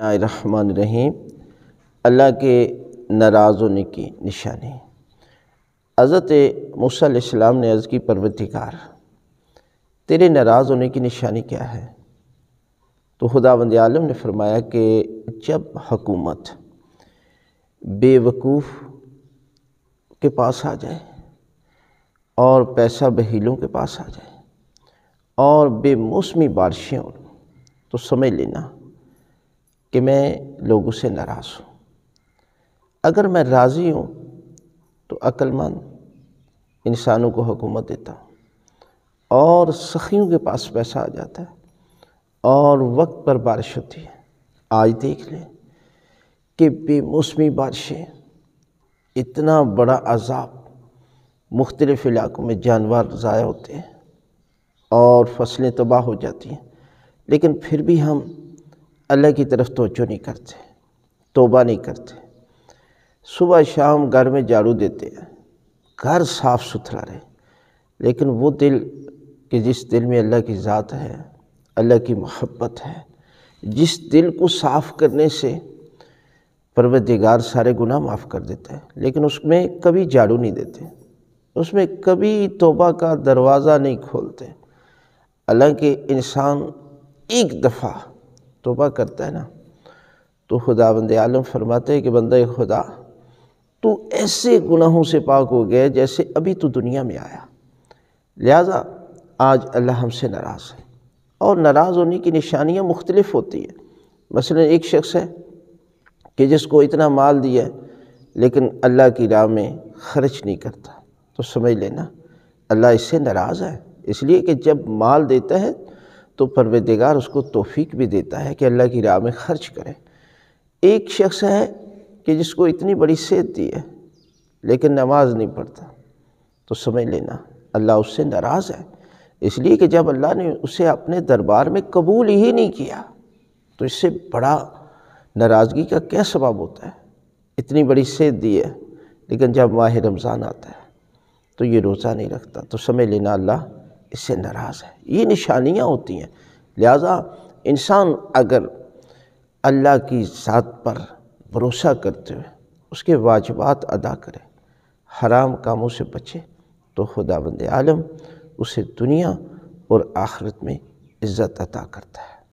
रहमान रहीम अल्लाह के नाराज़ होने की निशानी हज़रत मूसम ने अर्ज़ की परवतिकार तेरे नाराज़ होने की निशानी क्या है तो खुदाबंद आलम ने फरमाया कि जब हकूमत बेवकूफ़ के पास आ जाए और पैसा बहीलों के पास आ जाए और बेमौसमी बारिशें हो तो समझ लेना कि मैं लोगों से नाराज़ हूँ अगर मैं राज़ी हूँ तो अक्लमंद इंसानों को हुकूमत देता हूँ और सखियों के पास पैसा आ जाता है और वक्त पर बारिश होती है आज देख लें कि बेमौसमी बारिशें इतना बड़ा अजाब मुख्तलिफ़ इलाकों में जानवर ज़ाया होते हैं और फसलें तबाह हो जाती हैं लेकिन फिर भी हम अल्लाह की तरफ तो नहीं करते तोबा नहीं करते सुबह शाम घर में झाड़ू देते हैं घर साफ़ सुथरा रहे लेकिन वो दिल कि जिस दिल में अल्लाह की ज़ात है अल्लाह की मोहब्बत है जिस दिल को साफ़ करने से परवदिगार सारे गुनाह माफ़ कर देता है लेकिन उसमें कभी झाड़ू नहीं देते उसमें कभी तोबा का दरवाज़ा नहीं खोलते हालांकि इंसान एक दफ़ा तोबा करता है ना तो खुदा बंद आलम फरमाते हैं कि बंदा खुदा तो ऐसे गुनाहों से पाक हो गया जैसे अभी तो दुनिया में आया लिहाजा आज अल्लाह हमसे नाराज़ है और नाराज़ होने की निशानियाँ मुख्तलिफ़ होती हैं मसला एक शख्स है कि जिसको इतना माल दिया है लेकिन अल्लाह की राह में खर्च नहीं करता तो समझ लेना अल्लाह इससे नाराज़ है इसलिए कि जब माल देता है तो परवरदिगार उसको तोफ़ी भी देता है कि अल्लाह की राह में ख़र्च करे एक शख्स है कि जिसको इतनी बड़ी सेहत दी है लेकिन नमाज नहीं पढ़ता तो समझ लेना अल्लाह उससे नाराज़ है इसलिए कि जब अल्लाह ने उसे अपने दरबार में कबूल ही नहीं किया तो इससे बड़ा नाराज़गी का क्या सबाब होता है इतनी बड़ी सेहत दी है लेकिन जब माह रमज़ान आता है तो ये रोज़ा नहीं रखता तो समय लेना अल्लाह इससे नाराज़ है ये निशानियाँ होती हैं लिहाजा इंसान अगर अल्लाह की ज़ात पर भरोसा करते हुए उसके वाजबात अदा करे हराम कामों से बचे तो खुदा बंद आलम उसे दुनिया और आखिरत में इज़्ज़त अदा करता है